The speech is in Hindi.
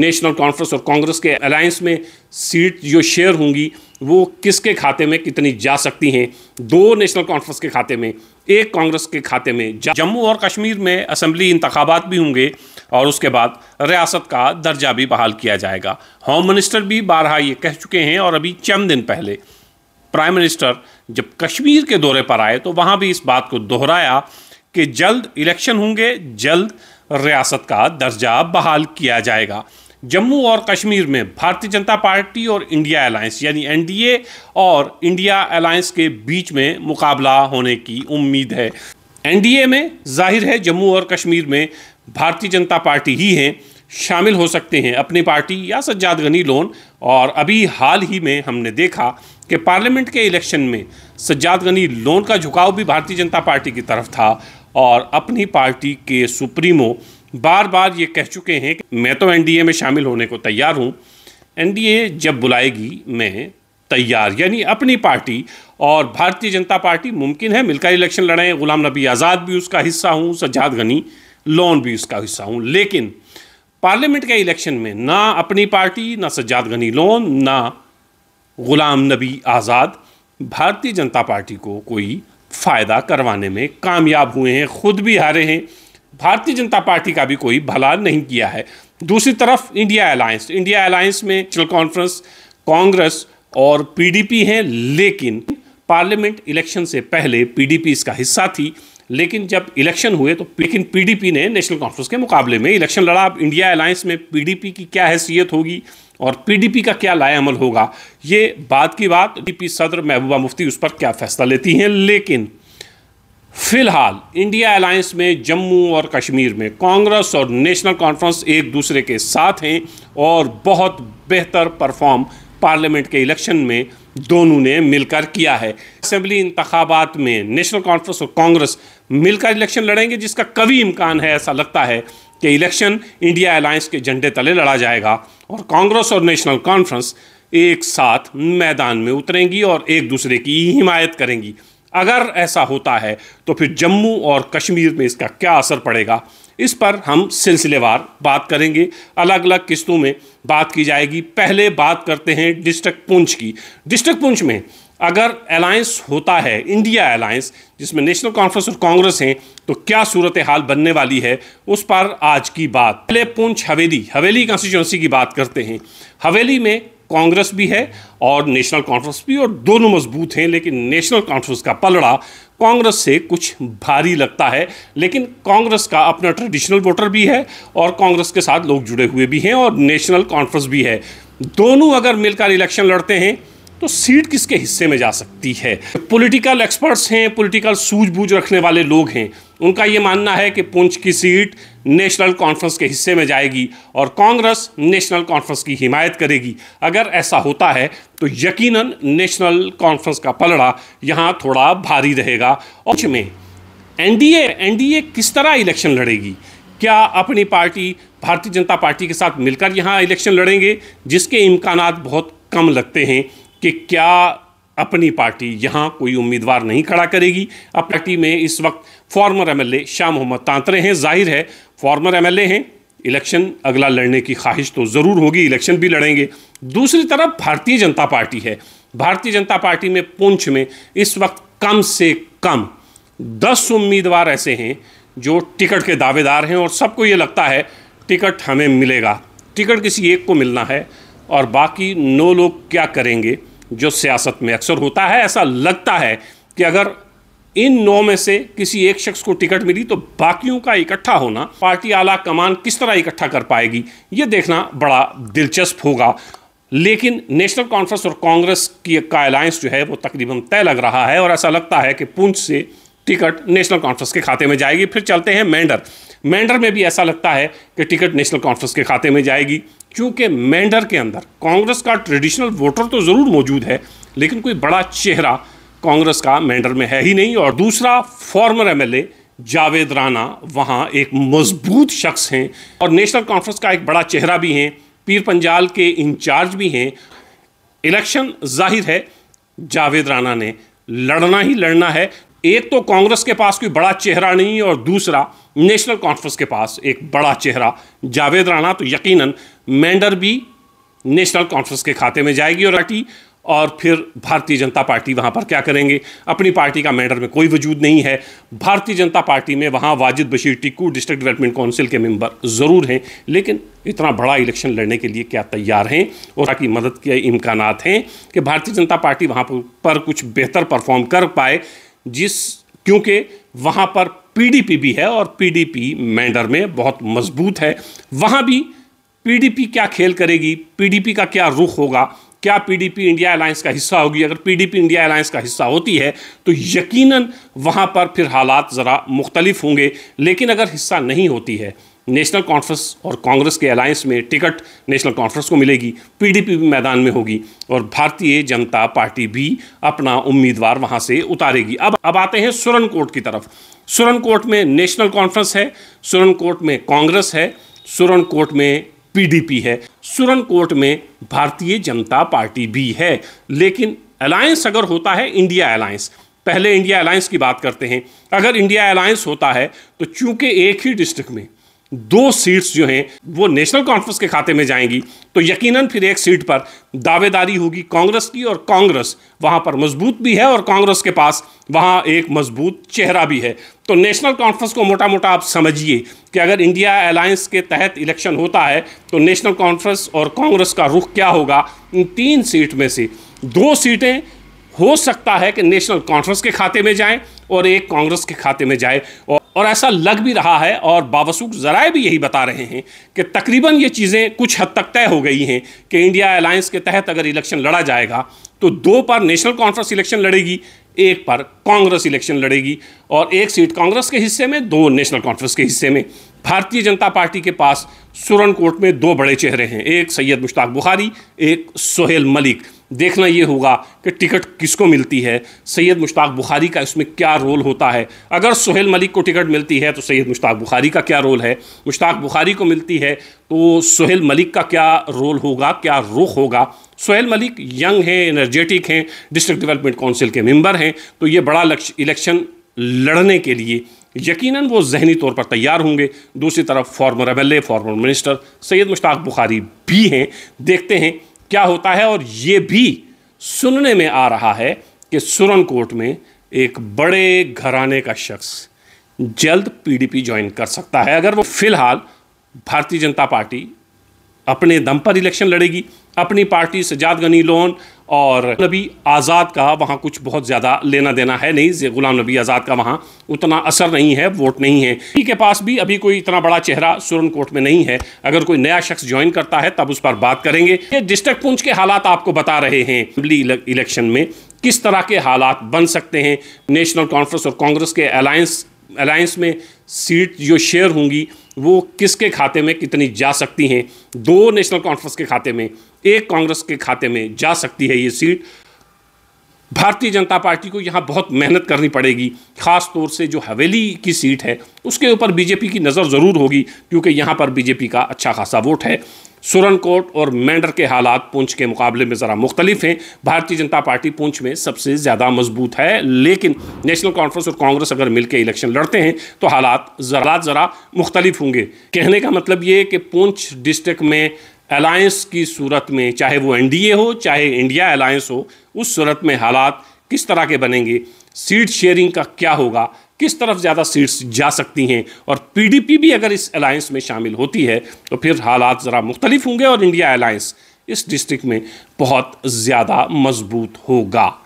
नेशनल कॉन्फ्रेंस और कांग्रेस के अलायंस में सीट जो शेयर होंगी वो किसके खाते में कितनी जा सकती हैं दो नेशनल कॉन्फ्रेंस के खाते में एक कांग्रेस के खाते में जम्मू और कश्मीर में असम्बली इंतबात भी होंगे और उसके बाद रियासत का दर्जा भी बहाल किया जाएगा होम मिनिस्टर भी बारहा ये कह चुके हैं और अभी चंद दिन पहले प्राइम मिनिस्टर जब कश्मीर के दौरे पर आए तो वहाँ भी इस बात को दोहराया कि जल्द इलेक्शन होंगे जल्द रियासत का दर्जा बहाल किया जाएगा जम्मू और कश्मीर में भारतीय जनता पार्टी और इंडिया अलायंस यानी एनडीए और इंडिया अलायंस के बीच में मुकाबला होने की उम्मीद है एनडीए में जाहिर है जम्मू और कश्मीर में भारतीय जनता पार्टी ही हैं शामिल हो सकते हैं अपनी पार्टी या सज्जाद गनी लोन और अभी हाल ही में हमने देखा कि पार्लियामेंट के इलेक्शन में सज्जाद गनी लोन का झुकाव भी भारतीय जनता पार्टी की तरफ था और अपनी पार्टी के सुप्रीमो बार बार ये कह चुके हैं कि मैं तो एनडीए में शामिल होने को तैयार हूँ एनडीए जब बुलाएगी मैं तैयार यानी अपनी पार्टी और भारतीय जनता पार्टी मुमकिन है मिलकर इलेक्शन लड़ें गुलाम नबी आज़ाद भी उसका हिस्सा हूँ सज्जाद गनी लोन भी उसका हिस्सा हूँ लेकिन पार्लियामेंट के इलेक्शन में ना अपनी पार्टी ना सज्जाद गनी लोन ना गुलाम नबी आज़ाद भारतीय जनता पार्टी को कोई फ़ायदा करवाने में कामयाब हुए हैं खुद भी हारे हैं भारतीय जनता पार्टी का भी कोई भला नहीं किया है दूसरी तरफ इंडिया अलायंस इंडिया अलायंस में नेशनल कॉन्फ्रेंस कांग्रेस और पीडीपी हैं लेकिन पार्लियामेंट इलेक्शन से पहले पीडीपी इसका हिस्सा थी लेकिन जब इलेक्शन हुए तो लेकिन पीडीपी ने नेशनल कॉन्फ्रेंस के मुकाबले में इलेक्शन लड़ा अब इंडिया अलायंस में पीडीपी की क्या हैसियत होगी और पीडीपी का क्या लाया अमल होगा ये बात की बात डीपी सदर महबूबा मुफ्ती उस पर क्या फैसला लेती हैं लेकिन फिलहाल इंडिया अलायंस में जम्मू और कश्मीर में कांग्रेस और नेशनल कॉन्फ्रेंस एक दूसरे के साथ हैं और बहुत बेहतर परफॉर्म पार्लियामेंट के इलेक्शन में दोनों ने मिलकर किया है असम्बली इंतबात में नेशनल कॉन्फ्रेंस और कांग्रेस मिलकर इलेक्शन लड़ेंगे जिसका कभी इम्कान है ऐसा लगता है कि इलेक्शन इंडिया अलायंस के झंडे तले लड़ा जाएगा और कांग्रेस और नेशनल कॉन्फ्रेंस एक साथ मैदान में उतरेंगी और एक दूसरे की हिमायत करेंगी अगर ऐसा होता है तो फिर जम्मू और कश्मीर में इसका क्या असर पड़ेगा इस पर हम सिलसिलेवार बात करेंगे अलग अलग किस्तों में बात की जाएगी पहले बात करते हैं डिस्ट्रिक्ट पुंछ की डिस्ट्रिक्ट पुंछ में अगर अलायंस होता है इंडिया अलायंस जिसमें नेशनल कॉन्फ्रेंस और कांग्रेस हैं तो क्या सूरत हाल बनने वाली है उस पर आज की बात पहले पुंछ हवेली हवेली कॉन्स्टिट्यूंसी की बात करते हैं हवेली में कांग्रेस भी है और नेशनल कॉन्फ्रेंस भी और दोनों मजबूत हैं लेकिन नेशनल कॉन्फ्रेंस का पलड़ा कांग्रेस से कुछ भारी लगता है लेकिन कांग्रेस का अपना ट्रेडिशनल वोटर भी है और कांग्रेस के साथ लोग जुड़े हुए भी हैं और नेशनल कॉन्फ्रेंस भी है दोनों अगर मिलकर इलेक्शन लड़ते हैं तो सीट किसके हिस्से में जा सकती है पॉलिटिकल एक्सपर्ट्स हैं पॉलिटिकल सूझबूझ रखने वाले लोग हैं उनका ये मानना है कि पुंछ की सीट नेशनल कॉन्फ्रेंस के हिस्से में जाएगी और कांग्रेस नेशनल कॉन्फ्रेंस की हिमायत करेगी अगर ऐसा होता है तो यकीनन नेशनल कॉन्फ्रेंस का पलड़ा यहाँ थोड़ा भारी रहेगा और में एनडीए एनडीए किस तरह इलेक्शन लड़ेगी क्या अपनी पार्टी भारतीय जनता पार्टी के साथ मिलकर यहाँ इलेक्शन लड़ेंगे जिसके इम्कान बहुत कम लगते हैं कि क्या अपनी पार्टी यहाँ कोई उम्मीदवार नहीं खड़ा करेगी अब पार्टी में इस वक्त फॉर्मर एमएलए शाह मोहम्मद तांतरे हैं जाहिर है फॉर्मर एमएलए हैं इलेक्शन अगला लड़ने की ख्वाहिश तो ज़रूर होगी इलेक्शन भी लड़ेंगे दूसरी तरफ भारतीय जनता पार्टी है भारतीय जनता पार्टी में पूंछ में इस वक्त कम से कम दस उम्मीदवार ऐसे हैं जो टिकट के दावेदार हैं और सबको ये लगता है टिकट हमें मिलेगा टिकट किसी एक को मिलना है और बाकी नौ लोग क्या करेंगे जो सियासत में अक्सर होता है ऐसा लगता है कि अगर इन नौ में से किसी एक शख्स को टिकट मिली तो बाकियों का इकट्ठा होना पार्टी आला कमान किस तरह इकट्ठा कर पाएगी ये देखना बड़ा दिलचस्प होगा लेकिन नेशनल कॉन्फ्रेंस और कांग्रेस की का अलायंस जो है वो तकरीबन तय लग रहा है और ऐसा लगता है कि पुंछ से टिकट नेशनल कॉन्फ्रेंस के खाते में जाएगी फिर चलते हैं मेंढर मेंढर में भी ऐसा लगता है कि टिकट नेशनल कॉन्फ्रेंस के खाते में जाएगी क्योंकि मेंढर के अंदर कांग्रेस का ट्रेडिशनल वोटर तो ज़रूर मौजूद है लेकिन कोई बड़ा चेहरा कांग्रेस का मेंढर में है ही नहीं और दूसरा फॉर्मर एम जावेद राना वहाँ एक मजबूत शख्स हैं और नेशनल कॉन्फ्रेंस का एक बड़ा चेहरा भी हैं पीर पंजाल के इंचार्ज भी हैं इलेक्शन जाहिर है जावेद राना ने लड़ना ही लड़ना है एक तो कांग्रेस के पास कोई बड़ा चेहरा नहीं और दूसरा नेशनल कॉन्फ्रेंस के पास एक बड़ा चेहरा जावेद राणा तो यकीनन मेंडर भी नेशनल कॉन्फ्रेंस के खाते में जाएगी और पार्टी और फिर भारतीय जनता पार्टी वहाँ पर क्या करेंगे अपनी पार्टी का मेंडर में कोई वजूद नहीं है भारतीय जनता पार्टी में वहाँ Wajid Bashir Tikoo district development council के मेंबर ज़रूर हैं लेकिन इतना बड़ा इलेक्शन लड़ने के लिए क्या तैयार हैं और की मदद के इम्कान हैं कि भारतीय जनता पार्टी वहाँ पर कुछ बेहतर परफॉर्म कर पाए जिस क्योंकि वहाँ पर पीडीपी भी है और पीडीपी मैंडर में बहुत मजबूत है वहाँ भी पीडीपी क्या खेल करेगी पीडीपी का क्या रुख होगा क्या पीडीपी इंडिया अलायंस का हिस्सा होगी अगर पीडीपी इंडिया अलायंस का हिस्सा होती है तो यकीनन वहाँ पर फिर हालात ज़रा मुख्तलिफ होंगे लेकिन अगर हिस्सा नहीं होती है नेशनल कॉन्फ्रेंस और कांग्रेस के अलायंस में टिकट नेशनल कॉन्फ्रेंस को मिलेगी पीडीपी भी मैदान में होगी और भारतीय जनता पार्टी भी अपना उम्मीदवार वहां से उतारेगी अब अब आते हैं सुरन कोर्ट की तरफ सुरन कोर्ट में नेशनल कॉन्फ्रेंस है सुरन कोर्ट में कांग्रेस है सुरन कोर्ट में पीडीपी है सुरनकोट में भारतीय जनता पार्टी भी है लेकिन अलायंस अगर होता है इंडिया अलायंस पहले इंडिया अलायंस की बात करते हैं अगर इंडिया अलायंस होता है तो चूंकि एक ही डिस्ट्रिक्ट में दो सीट्स जो हैं वो नेशनल कॉन्फ्रेंस के खाते में जाएंगी तो यकीनन फिर एक सीट पर दावेदारी होगी कांग्रेस की और कांग्रेस वहां पर मजबूत भी है और कांग्रेस के पास वहां एक मजबूत चेहरा भी है तो नेशनल कॉन्फ्रेंस को मोटा मोटा आप समझिए कि अगर इंडिया अलायंस के तहत इलेक्शन होता है तो नेशनल कॉन्फ्रेंस और कांग्रेस का रुख क्या होगा इन तीन सीट में से दो सीटें हो सकता है कि नेशनल कॉन्फ्रेंस के खाते में जाएं और एक कांग्रेस के खाते में जाए और और ऐसा लग भी रहा है और बावसूख ज़राए भी यही बता रहे हैं कि तकरीबन ये चीज़ें कुछ हद तक तय हो गई हैं कि इंडिया अलायंस के तहत अगर इलेक्शन लड़ा जाएगा तो दो पर नेशनल कॉन्फ्रेंस इलेक्शन लड़ेगी एक पर कांग्रेस इलेक्शन लड़ेगी और एक सीट कांग्रेस के हिस्से में दो नेशनल कॉन्फ्रेंस के हिस्से में भारतीय जनता पार्टी के पास सुरनकोट में दो बड़े चेहरे हैं एक सैयद मुश्ताक बुखारी एक सोहेल मलिक देखना ये होगा कि टिकट किसको मिलती है सैयद मुश्ताक बुखारी का इसमें क्या रोल होता है अगर सोहेल मलिक को टिकट मिलती है तो सैयद मुश्ताक बुखारी का क्या रोल है मुश्ताक बुखारी को मिलती है तो सोहेल मलिक का क्या रोल होगा क्या रुख होगा सोहेल मलिक यंग हैं एनर्जेटिक हैं डिस्ट्रिक्ट डेवलपमेंट काउंसिल के मेम्बर हैं तो ये बड़ा इलेक्शन लड़ने के लिए यकीनन वो जहनी तौर पर तैयार होंगे दूसरी तरफ former M L former minister Syed Mushtaq Bukhari भी हैं देखते हैं क्या होता है और ये भी सुनने में आ रहा है कि सुरन कोर्ट में एक बड़े घराने का शख्स जल्द पीडीपी ज्वाइन कर सकता है अगर वो फिलहाल भारतीय जनता पार्टी अपने दम पर इलेक्शन लड़ेगी अपनी पार्टी सजाद गनी लोन और नबी आज़ाद का वहाँ कुछ बहुत ज़्यादा लेना देना है नहीं गुलाम नबी आज़ाद का वहाँ उतना असर नहीं है वोट नहीं है पी के पास भी अभी कोई इतना बड़ा चेहरा सुरनकोट में नहीं है अगर कोई नया शख्स ज्वाइन करता है तब उस पर बात करेंगे ये डिस्ट्रिक्ट पुंछ के हालात आपको बता रहे हैं इलेक्शन में किस तरह के हालात बन सकते हैं नेशनल कॉन्फ्रेंस और कांग्रेस के अलायंस अलायंस में सीट जो शेयर होंगी वो किसके खाते में कितनी जा सकती हैं दो नेशनल कॉन्फ्रेंस के खाते में एक कांग्रेस के खाते में जा सकती है ये सीट भारतीय जनता पार्टी को यहाँ बहुत मेहनत करनी पड़ेगी ख़ास तौर से जो हवेली की सीट है उसके ऊपर बीजेपी की नज़र ज़रूर होगी क्योंकि यहाँ पर बीजेपी का अच्छा खासा वोट है सुरनकोट और मेंढर के हालात पूंछ के मुकाबले में ज़रा मुख्तलिफ हैं भारतीय जनता पार्टी पुंछ में सबसे ज़्यादा मजबूत है लेकिन नेशनल कॉन्फ्रेंस और कांग्रेस अगर मिलकर इलेक्शन लड़ते हैं तो हालात ज़रा ज़रा मुख्तलिफ होंगे कहने का मतलब ये कि पूंछ डिस्ट्रिक्ट में अलायंस की सूरत में चाहे वो एनडीए हो चाहे इंडिया अलायंस हो उस सूरत में हालात किस तरह के बनेंगे सीट शेयरिंग का क्या होगा किस तरफ ज़्यादा सीट्स जा सकती हैं और पीडीपी भी अगर इस अलायंस में शामिल होती है तो फिर हालात ज़रा मुख्तलिफ होंगे और इंडिया अलायंस इस डिस्ट्रिक्ट में बहुत ज़्यादा मजबूत होगा